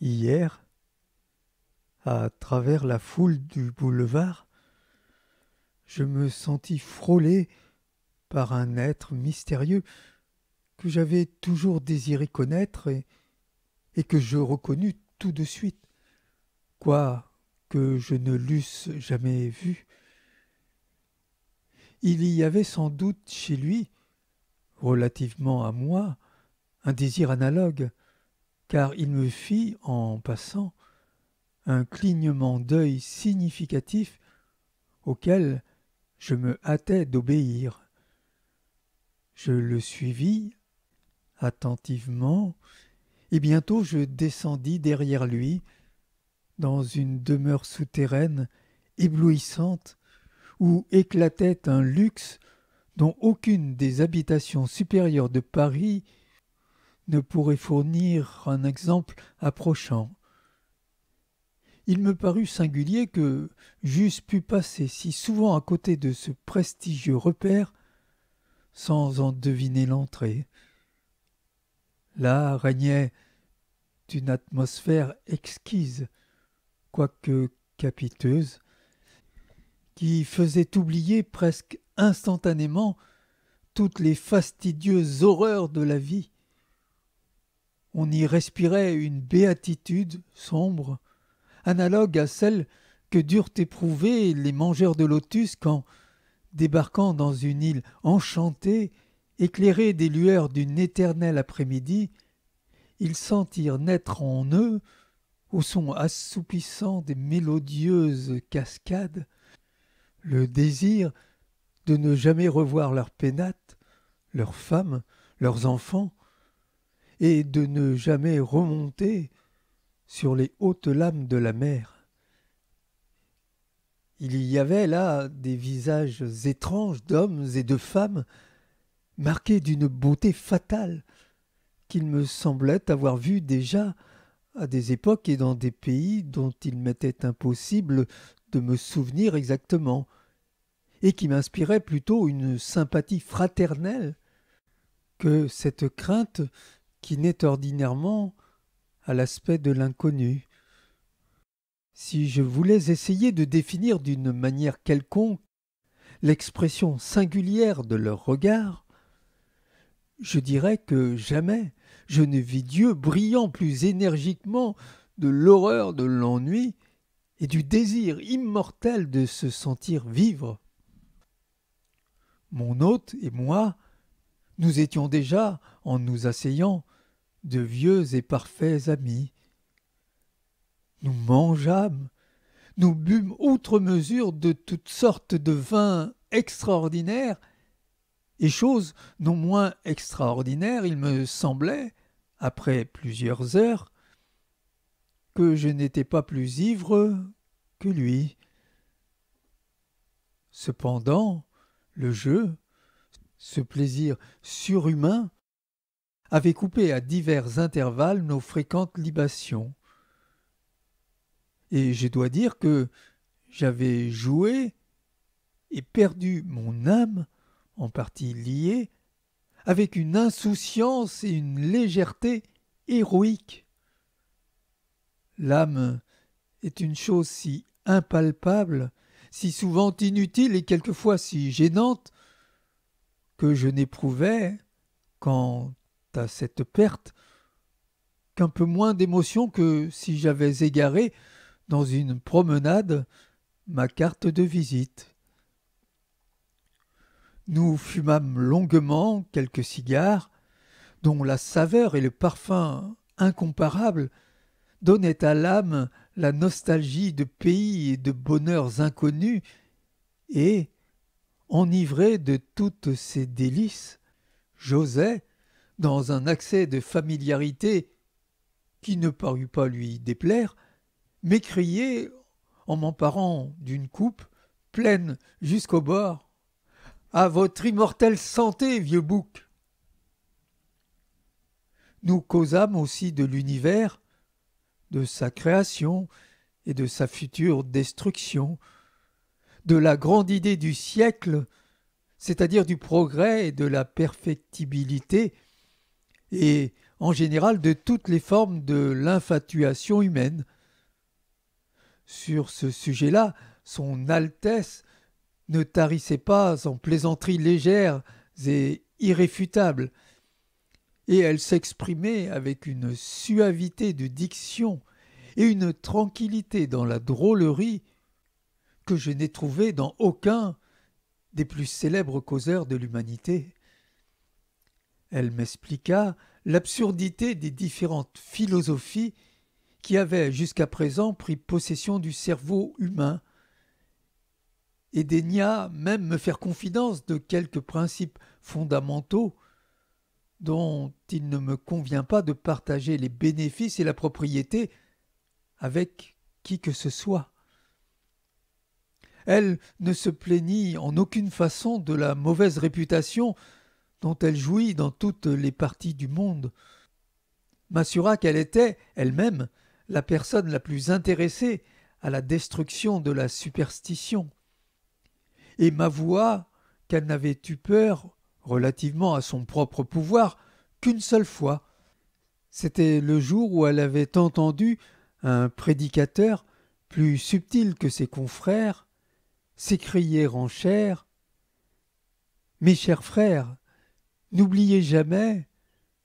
hier, à travers la foule du boulevard, je me sentis frôlé par un être mystérieux que j'avais toujours désiré connaître et, que je reconnus tout de suite, quoique que je ne l'eusse jamais vu. Il y avait sans doute chez lui, relativement à moi, un désir analogue, car il me fit, en passant, un clignement d'œil significatif auquel je me hâtais d'obéir. Je le suivis attentivement, et bientôt je descendis derrière lui, dans une demeure souterraine éblouissante, où éclatait un luxe dont aucune des habitations supérieures de Paris ne pourrait fournir un exemple approchant. Il me parut singulier que j'eusse pu passer si souvent à côté de ce prestigieux repère sans en deviner l'entrée. Là régnait une atmosphère exquise, quoique capiteuse, qui faisait oublier presque instantanément toutes les fastidieuses horreurs de la vie. On y respirait une béatitude sombre, analogue à celle que durent éprouver les mangeurs de lotus quand, débarquant dans une île enchantée, éclairée des lueurs d'une éternelle après-midi, ils sentirent naître en eux, au son assoupissant des mélodieuses cascades, le désir de ne jamais revoir leurs pénates, leurs femmes, leurs enfants, et de ne jamais remonter sur les hautes lames de la mer. Il y avait là des visages étranges d'hommes et de femmes, marqués d'une beauté fatale, qu'il me semblait avoir vue déjà à des époques et dans des pays dont il m'était impossible de me souvenir exactement, et qui m'inspiraient plutôt une sympathie fraternelle que cette crainte qui naît ordinairement à l'aspect de l'inconnu. Si je voulais essayer de définir d'une manière quelconque l'expression singulière de leur regard, je dirais que jamais je ne vis Dieu brillant plus énergiquement de l'horreur de l'ennui et du désir immortel de se sentir vivre. Mon hôte et moi, nous étions déjà en nous asseyant, de vieux et parfaits amis. Nous mangeâmes, nous bûmes outre mesure de toutes sortes de vins extraordinaires, et chose non moins extraordinaires, il me semblait, après plusieurs heures, que je n'étais pas plus ivre que lui. Cependant, le jeu, ce plaisir surhumain, avait coupé à divers intervalles nos fréquentes libations. Et je dois dire que j'avais joué et perdu mon âme, en partie liée, avec une insouciance et une légèreté héroïque. L'âme est une chose si impalpable, si souvent inutile et quelquefois si gênante, que je n'éprouvais, quand cette perte qu'un peu moins d'émotion que si j'avais égaré, dans une promenade, ma carte de visite. Nous fumâmes longuement quelques cigares, dont la saveur et le parfum incomparables donnaient à l'âme la nostalgie de pays et de bonheurs inconnus, et, enivré de toutes ces délices, j'osais, dans un accès de familiarité qui ne parut pas lui déplaire, m'écriait, en m'emparant d'une coupe pleine jusqu'au bord. À votre immortelle santé, vieux bouc. Nous causâmes aussi de l'univers, de sa création et de sa future destruction, de la grande idée du siècle, c'est-à-dire du progrès et de la perfectibilité, et en général de toutes les formes de l'infatuation humaine. Sur ce sujet-là, son Altesse ne tarissait pas en plaisanteries légères et irréfutables, et elle s'exprimait avec une suavité de diction et une tranquillité dans la drôlerie que je n'ai trouvée dans aucun des plus célèbres causeurs de l'humanité. Elle m'expliqua l'absurdité des différentes philosophies qui avaient jusqu'à présent pris possession du cerveau humain, et daigna même me faire confidence de quelques principes fondamentaux dont il ne me convient pas de partager les bénéfices et la propriété avec qui que ce soit. Elle ne se plaignit en aucune façon de la mauvaise réputation dont elle jouit dans toutes les parties du monde, m'assura qu'elle était, elle-même, la personne la plus intéressée à la destruction de la superstition, et m'avoua qu'elle n'avait eu peur, relativement à son propre pouvoir, qu'une seule fois. C'était le jour où elle avait entendu un prédicateur, plus subtil que ses confrères, s'écrier en chair Mes chers frères, N'oubliez jamais,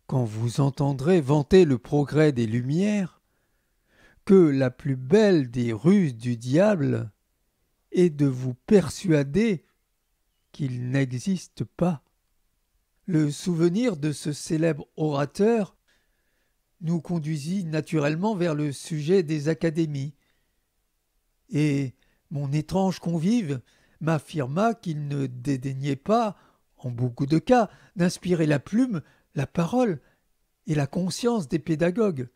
quand vous entendrez vanter le progrès des Lumières, que la plus belle des ruses du diable est de vous persuader qu'il n'existe pas. Le souvenir de ce célèbre orateur nous conduisit naturellement vers le sujet des académies, et mon étrange convive m'affirma qu'il ne dédaignait pas en beaucoup de cas, d'inspirer la plume, la parole et la conscience des pédagogues,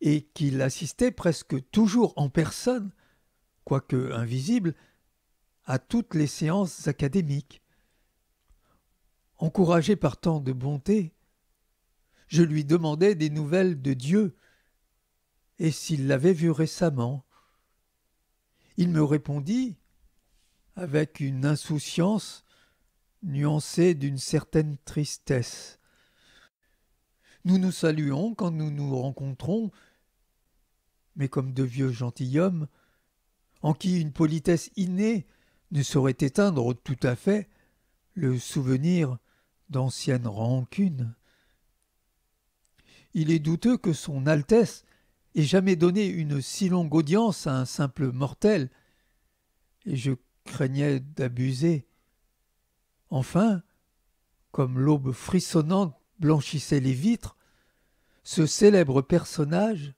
et qu'il assistait presque toujours en personne, quoique invisible, à toutes les séances académiques. Encouragé par tant de bonté, je lui demandais des nouvelles de Dieu et s'il l'avait vu récemment. Il me répondit, avec une insouciance nuancée d'une certaine tristesse. Nous nous saluons quand nous nous rencontrons, mais comme de vieux gentilshommes, en qui une politesse innée ne saurait éteindre tout à fait le souvenir d'anciennes rancunes. Il est douteux que son Altesse ait jamais donné une si longue audience à un simple mortel, et je craignais d'abuser. Enfin, comme l'aube frissonnante blanchissait les vitres, ce célèbre personnage,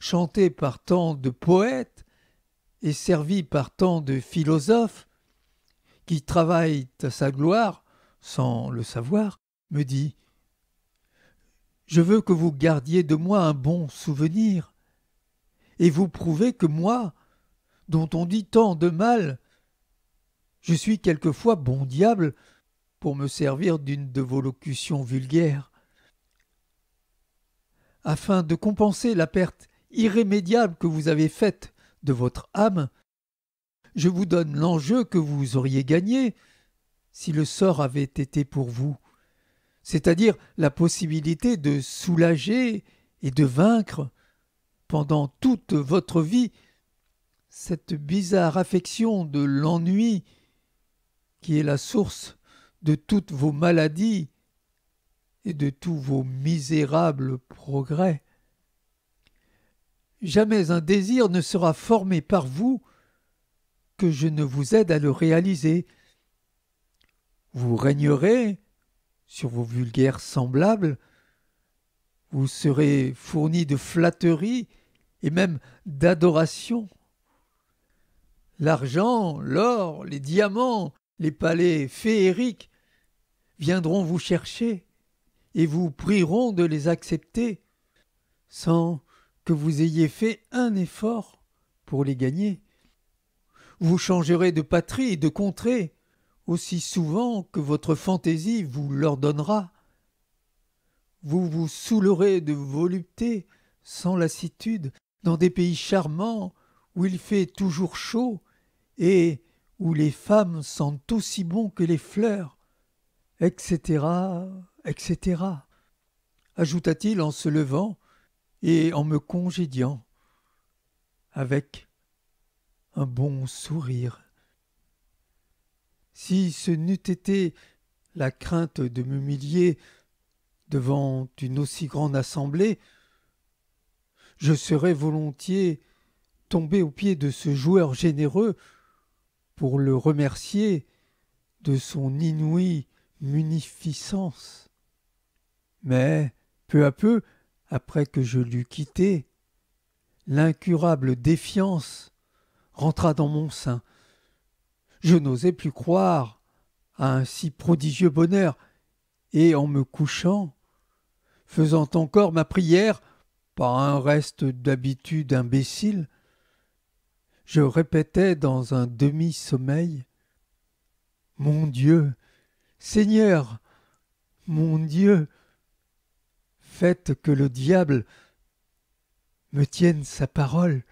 chanté par tant de poètes et servi par tant de philosophes, qui travaillent à sa gloire sans le savoir, me dit Je veux que vous gardiez de moi un bon souvenir, et vous prouvez que moi, dont on dit tant de mal, je suis quelquefois bon diable pour me servir d'une de vos locutions vulgaires. Afin de compenser la perte irrémédiable que vous avez faite de votre âme, je vous donne l'enjeu que vous auriez gagné si le sort avait été pour vous, c'est-à-dire la possibilité de soulager et de vaincre pendant toute votre vie cette bizarre affection de l'ennui qui est la source de toutes vos maladies et de tous vos misérables progrès. Jamais un désir ne sera formé par vous que je ne vous aide à le réaliser. Vous régnerez sur vos vulgaires semblables, vous serez fourni de flatteries et même d'adoration. L'argent, l'or, les diamants, les palais féeriques viendront vous chercher et vous prieront de les accepter sans que vous ayez fait un effort pour les gagner. Vous changerez de patrie et de contrée aussi souvent que votre fantaisie vous l'ordonnera. Vous vous saoulerez de volupté sans lassitude dans des pays charmants où il fait toujours chaud et où les femmes sentent aussi bon que les fleurs, etc., etc., ajouta-t-il en se levant et en me congédiant, avec un bon sourire. Si ce n'eût été la crainte de m'humilier devant une aussi grande assemblée, je serais volontiers tombé aux pieds de ce joueur généreux pour le remercier de son inouïe munificence. Mais, peu à peu, après que je l'eus quitté, l'incurable défiance rentra dans mon sein. Je n'osais plus croire à un si prodigieux bonheur, et en me couchant, faisant encore ma prière par un reste d'habitude imbécile, je répétais dans un demi-sommeil Mon Dieu, Seigneur, mon Dieu, faites que le diable me tienne sa parole,